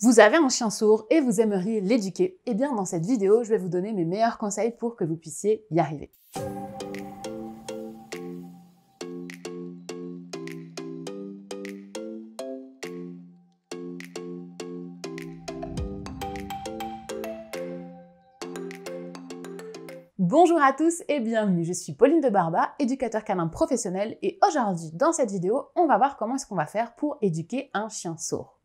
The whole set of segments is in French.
Vous avez un chien sourd et vous aimeriez l'éduquer Eh bien, dans cette vidéo, je vais vous donner mes meilleurs conseils pour que vous puissiez y arriver. Bonjour à tous et bienvenue, je suis Pauline de Barba, éducateur canin professionnel et aujourd'hui dans cette vidéo, on va voir comment est-ce qu'on va faire pour éduquer un chien sourd.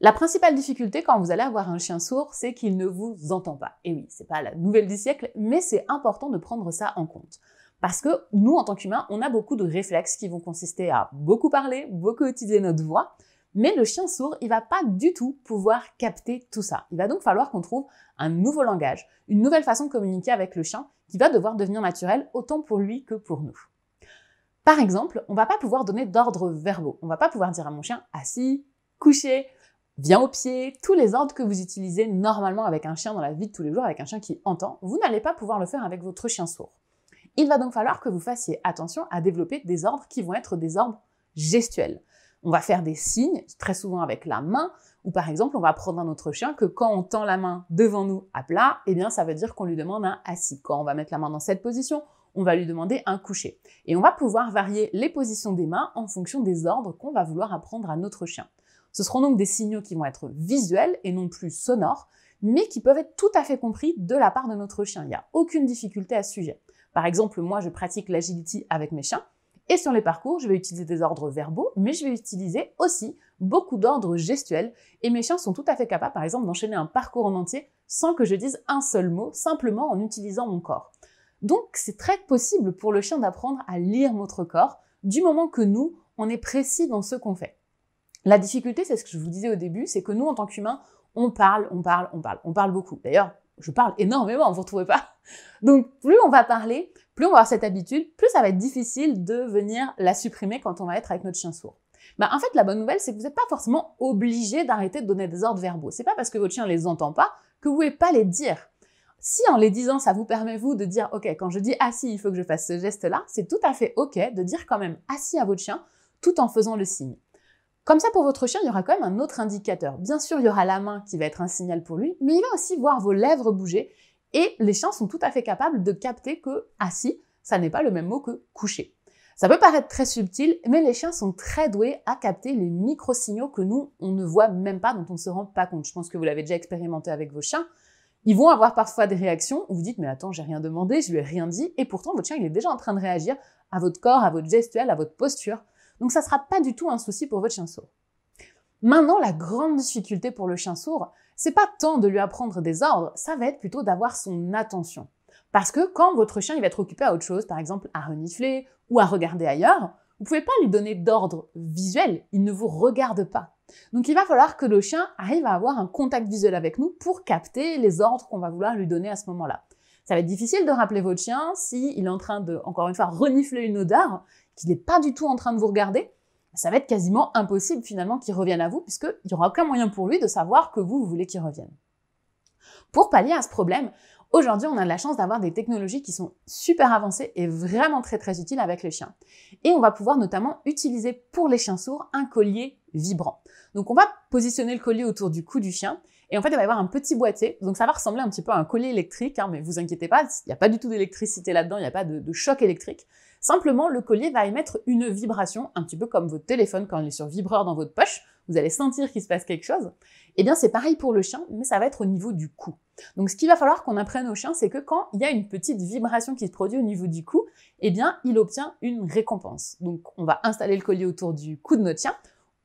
La principale difficulté quand vous allez avoir un chien sourd, c'est qu'il ne vous entend pas. Et oui, c'est pas la nouvelle du siècle, mais c'est important de prendre ça en compte. Parce que nous, en tant qu'humains, on a beaucoup de réflexes qui vont consister à beaucoup parler, beaucoup utiliser notre voix, mais le chien sourd, il va pas du tout pouvoir capter tout ça. Il va donc falloir qu'on trouve un nouveau langage, une nouvelle façon de communiquer avec le chien qui va devoir devenir naturel autant pour lui que pour nous. Par exemple, on va pas pouvoir donner d'ordres verbaux. On va pas pouvoir dire à mon chien assis, couché, bien au pied, tous les ordres que vous utilisez normalement avec un chien dans la vie de tous les jours, avec un chien qui entend, vous n'allez pas pouvoir le faire avec votre chien sourd. Il va donc falloir que vous fassiez attention à développer des ordres qui vont être des ordres gestuels. On va faire des signes, très souvent avec la main, ou par exemple, on va apprendre à notre chien que quand on tend la main devant nous à plat, eh bien, ça veut dire qu'on lui demande un assis. Quand on va mettre la main dans cette position, on va lui demander un coucher. Et on va pouvoir varier les positions des mains en fonction des ordres qu'on va vouloir apprendre à notre chien. Ce seront donc des signaux qui vont être visuels et non plus sonores, mais qui peuvent être tout à fait compris de la part de notre chien. Il n'y a aucune difficulté à ce sujet. Par exemple, moi, je pratique l'agility avec mes chiens. Et sur les parcours, je vais utiliser des ordres verbaux, mais je vais utiliser aussi beaucoup d'ordres gestuels. Et mes chiens sont tout à fait capables, par exemple, d'enchaîner un parcours en entier sans que je dise un seul mot, simplement en utilisant mon corps. Donc, c'est très possible pour le chien d'apprendre à lire notre corps du moment que nous, on est précis dans ce qu'on fait. La difficulté, c'est ce que je vous disais au début, c'est que nous, en tant qu'humains, on parle, on parle, on parle, on parle beaucoup. D'ailleurs, je parle énormément, vous ne retrouvez pas Donc, plus on va parler, plus on va avoir cette habitude, plus ça va être difficile de venir la supprimer quand on va être avec notre chien sourd. Bah, en fait, la bonne nouvelle, c'est que vous n'êtes pas forcément obligé d'arrêter de donner des ordres verbaux. C'est pas parce que votre chien ne les entend pas que vous ne pouvez pas les dire. Si en les disant, ça vous permet vous de dire, OK, quand je dis assis, ah il faut que je fasse ce geste-là, c'est tout à fait OK de dire quand même assis ah à votre chien tout en faisant le signe. Comme ça, pour votre chien, il y aura quand même un autre indicateur. Bien sûr, il y aura la main qui va être un signal pour lui, mais il va aussi voir vos lèvres bouger. Et les chiens sont tout à fait capables de capter que assis, ah ça n'est pas le même mot que coucher. Ça peut paraître très subtil, mais les chiens sont très doués à capter les micro-signaux que nous, on ne voit même pas, dont on ne se rend pas compte. Je pense que vous l'avez déjà expérimenté avec vos chiens. Ils vont avoir parfois des réactions où vous dites mais attends, j'ai rien demandé, je lui ai rien dit, et pourtant votre chien il est déjà en train de réagir à votre corps, à votre gestuelle, à votre posture. Donc ça ne sera pas du tout un souci pour votre chien sourd. Maintenant, la grande difficulté pour le chien sourd, c'est pas tant de lui apprendre des ordres, ça va être plutôt d'avoir son attention. Parce que quand votre chien il va être occupé à autre chose, par exemple à renifler ou à regarder ailleurs, vous pouvez pas lui donner d'ordre visuel, il ne vous regarde pas. Donc il va falloir que le chien arrive à avoir un contact visuel avec nous pour capter les ordres qu'on va vouloir lui donner à ce moment-là. Ça va être difficile de rappeler votre chien s'il est en train de, encore une fois, renifler une odeur qu'il n'est pas du tout en train de vous regarder, ça va être quasiment impossible finalement qu'il revienne à vous, puisqu'il n'y aura aucun moyen pour lui de savoir que vous, vous voulez qu'il revienne. Pour pallier à ce problème, aujourd'hui, on a de la chance d'avoir des technologies qui sont super avancées et vraiment très très utiles avec les chiens. Et on va pouvoir notamment utiliser pour les chiens sourds un collier vibrant. Donc on va positionner le collier autour du cou du chien et en fait, il va y avoir un petit boîtier. Donc, ça va ressembler un petit peu à un collier électrique, hein, mais vous inquiétez pas, il n'y a pas du tout d'électricité là-dedans, il n'y a pas de, choc électrique. Simplement, le collier va émettre une vibration, un petit peu comme votre téléphone quand il est sur vibreur dans votre poche, vous allez sentir qu'il se passe quelque chose. Eh bien, c'est pareil pour le chien, mais ça va être au niveau du cou. Donc, ce qu'il va falloir qu'on apprenne au chien, c'est que quand il y a une petite vibration qui se produit au niveau du cou, eh bien, il obtient une récompense. Donc, on va installer le collier autour du cou de notre chien,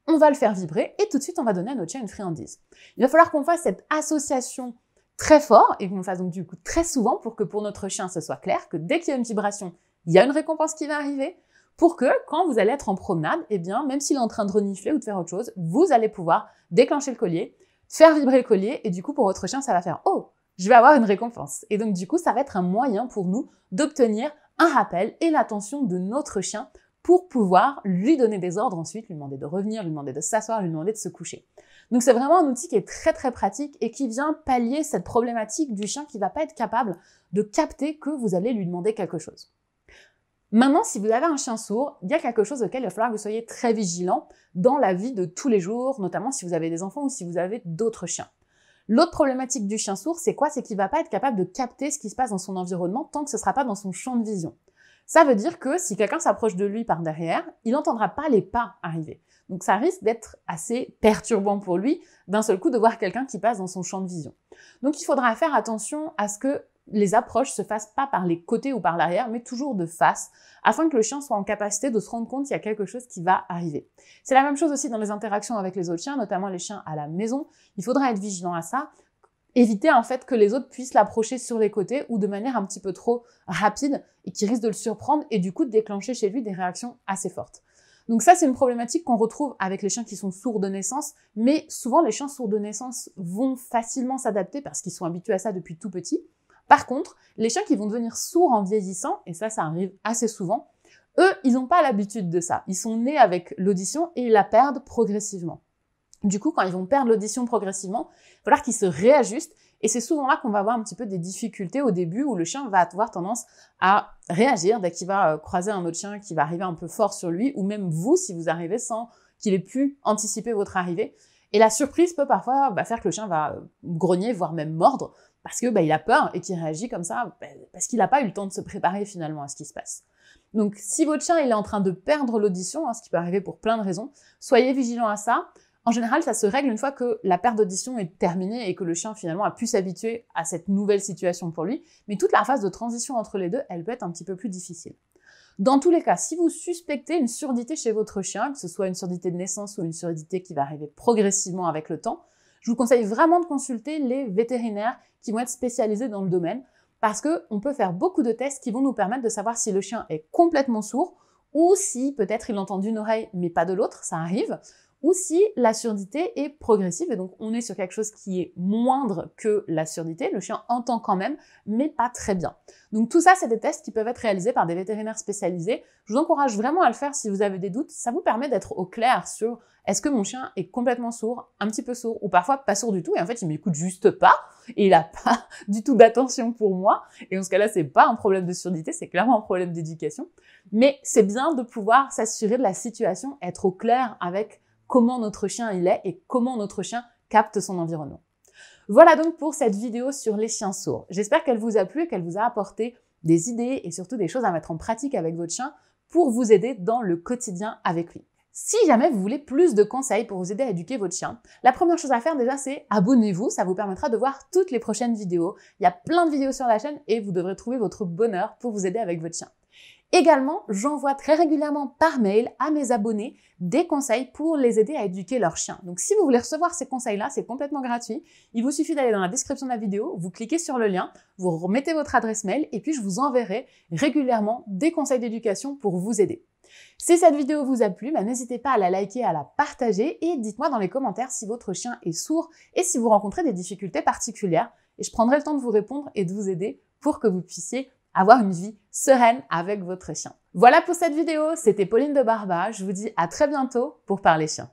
on va le faire vibrer et tout de suite, on va donner à notre chien une friandise. Il va falloir qu'on fasse cette association très fort et qu'on fasse donc du coup très souvent pour que pour notre chien ce soit clair que dès qu'il y a une vibration, il y a une récompense qui va arriver pour que quand vous allez être en promenade, eh bien, même s'il est en train de renifler ou de faire autre chose, vous allez pouvoir déclencher le collier, faire vibrer le collier, et du coup, pour votre chien, ça va faire Oh, je vais avoir une récompense. Et donc, du coup, ça va être un moyen pour nous d'obtenir un rappel et l'attention de notre chien pour pouvoir lui donner des ordres ensuite, lui demander de revenir, lui demander de s'asseoir, lui demander de se coucher. Donc c'est vraiment un outil qui est très très pratique et qui vient pallier cette problématique du chien qui va pas être capable de capter que vous allez lui demander quelque chose. Maintenant, si vous avez un chien sourd, il y a quelque chose auquel il va falloir que vous soyez très vigilant dans la vie de tous les jours, notamment si vous avez des enfants ou si vous avez d'autres chiens. L'autre problématique du chien sourd, c'est quoi C'est qu'il va pas être capable de capter ce qui se passe dans son environnement tant que ce ne sera pas dans son champ de vision. Ça veut dire que si quelqu'un s'approche de lui par derrière, il n'entendra pas les pas arriver. Donc ça risque d'être assez perturbant pour lui d'un seul coup de voir quelqu'un qui passe dans son champ de vision. Donc il faudra faire attention à ce que les approches se fassent pas par les côtés ou par l'arrière, mais toujours de face, afin que le chien soit en capacité de se rendre compte qu'il y a quelque chose qui va arriver. C'est la même chose aussi dans les interactions avec les autres chiens, notamment les chiens à la maison. Il faudra être vigilant à ça, éviter en fait que les autres puissent l'approcher sur les côtés ou de manière un petit peu trop rapide et qui risque de le surprendre et du coup de déclencher chez lui des réactions assez fortes. Donc ça, c'est une problématique qu'on retrouve avec les chiens qui sont sourds de naissance, mais souvent les chiens sourds de naissance vont facilement s'adapter parce qu'ils sont habitués à ça depuis tout petit. Par contre, les chiens qui vont devenir sourds en vieillissant, et ça, ça arrive assez souvent, eux, ils n'ont pas l'habitude de ça. Ils sont nés avec l'audition et ils la perdent progressivement. Du coup, quand ils vont perdre l'audition progressivement, il va falloir qu'ils se réajustent. Et c'est souvent là qu'on va avoir un petit peu des difficultés au début où le chien va avoir tendance à réagir dès qu'il va euh, croiser un autre chien qui va arriver un peu fort sur lui, ou même vous si vous arrivez sans qu'il ait pu anticiper votre arrivée. Et la surprise peut parfois bah, faire que le chien va euh, grogner, voire même mordre parce que bah, il a peur et qu'il réagit comme ça bah, parce qu'il n'a pas eu le temps de se préparer finalement à ce qui se passe. Donc si votre chien est en train de perdre l'audition, hein, ce qui peut arriver pour plein de raisons, soyez vigilant à ça. En général, ça se règle une fois que la perte d'audition est terminée et que le chien finalement a pu s'habituer à cette nouvelle situation pour lui. Mais toute la phase de transition entre les deux, elle peut être un petit peu plus difficile. Dans tous les cas, si vous suspectez une surdité chez votre chien, que ce soit une surdité de naissance ou une surdité qui va arriver progressivement avec le temps, je vous conseille vraiment de consulter les vétérinaires qui vont être spécialisés dans le domaine parce qu'on peut faire beaucoup de tests qui vont nous permettre de savoir si le chien est complètement sourd ou si peut-être il entend d'une oreille mais pas de l'autre, ça arrive, ou si la surdité est progressive et donc on est sur quelque chose qui est moindre que la surdité. Le chien entend quand même, mais pas très bien. Donc tout ça, c'est des tests qui peuvent être réalisés par des vétérinaires spécialisés. Je vous encourage vraiment à le faire si vous avez des doutes. Ça vous permet d'être au clair sur est-ce que mon chien est complètement sourd, un petit peu sourd ou parfois pas sourd du tout et en fait il m'écoute juste pas et il a pas du tout d'attention pour moi et en ce cas-là c'est pas un problème de surdité, c'est clairement un problème d'éducation. Mais c'est bien de pouvoir s'assurer de la situation, être au clair avec comment notre chien il est et comment notre chien capte son environnement. Voilà donc pour cette vidéo sur les chiens sourds. J'espère qu'elle vous a plu, et qu'elle vous a apporté des idées et surtout des choses à mettre en pratique avec votre chien pour vous aider dans le quotidien avec lui. Si jamais vous voulez plus de conseils pour vous aider à éduquer votre chien, la première chose à faire déjà c'est abonnez-vous, ça vous permettra de voir toutes les prochaines vidéos. Il y a plein de vidéos sur la chaîne et vous devrez trouver votre bonheur pour vous aider avec votre chien. Également, j'envoie très régulièrement par mail à mes abonnés des conseils pour les aider à éduquer leur chien. Donc si vous voulez recevoir ces conseils-là, c'est complètement gratuit. Il vous suffit d'aller dans la description de la vidéo, vous cliquez sur le lien, vous remettez votre adresse mail et puis je vous enverrai régulièrement des conseils d'éducation pour vous aider. Si cette vidéo vous a plu, bah, n'hésitez pas à la liker, à la partager et dites-moi dans les commentaires si votre chien est sourd et si vous rencontrez des difficultés particulières. Et je prendrai le temps de vous répondre et de vous aider pour que vous puissiez avoir une vie sereine avec votre chien. Voilà pour cette vidéo, c'était Pauline de Barba, je vous dis à très bientôt pour Parler Chien.